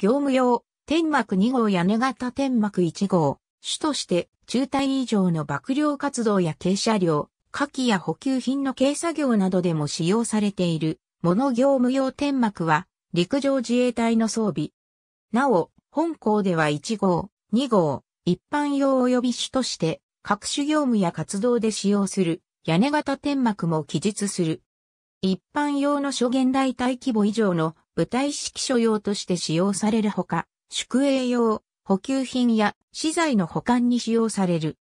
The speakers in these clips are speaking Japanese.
業務用、天幕2号屋根型天幕1号、主として中隊以上の幕僚活動や軽車両、火器や補給品の軽作業などでも使用されている、モノ業務用天幕は、陸上自衛隊の装備。なお、本校では1号、2号、一般用及び主として、各種業務や活動で使用する、屋根型天幕も記述する。一般用の諸現代大規模以上の舞台式所用として使用されるほか、宿営用、補給品や資材の保管に使用される。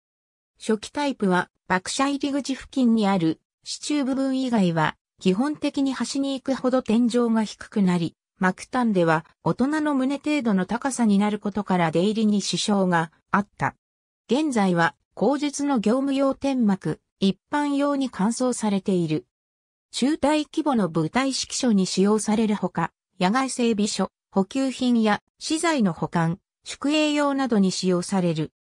初期タイプは、爆車入り口付近にある支柱部分以外は、基本的に端に行くほど天井が低くなり、幕端では大人の胸程度の高さになることから出入りに支障があった。現在は、口述の業務用天幕、一般用に乾燥されている。中大規模の部隊指揮所に使用されるほか、野外整備所、補給品や資材の保管、宿営用などに使用される。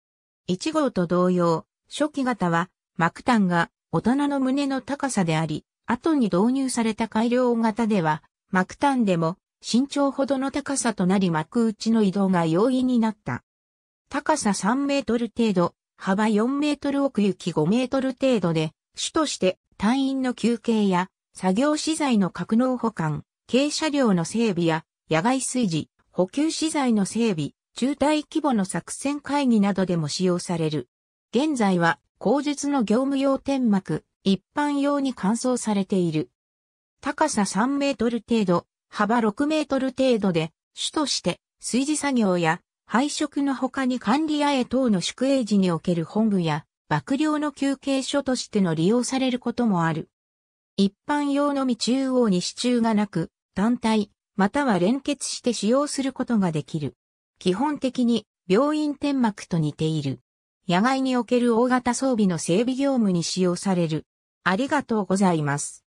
1号と同様、初期型は、幕端が大人の胸の高さであり、後に導入された改良型では、幕端でも身長ほどの高さとなり幕内の移動が容易になった。高さ3メートル程度、幅4メートル奥行き5メートル程度で、主として隊員の休憩や作業資材の格納保管、軽車両の整備や野外炊事、補給資材の整備、中大規模の作戦会議などでも使用される。現在は、工術の業務用天幕、一般用に乾燥されている。高さ3メートル程度、幅6メートル程度で、主として、炊事作業や、配食の他に管理屋へ等の宿営時における本部や、幕僚の休憩所としての利用されることもある。一般用のみ中央に支柱がなく、単体、または連結して使用することができる。基本的に病院天幕と似ている。野外における大型装備の整備業務に使用される。ありがとうございます。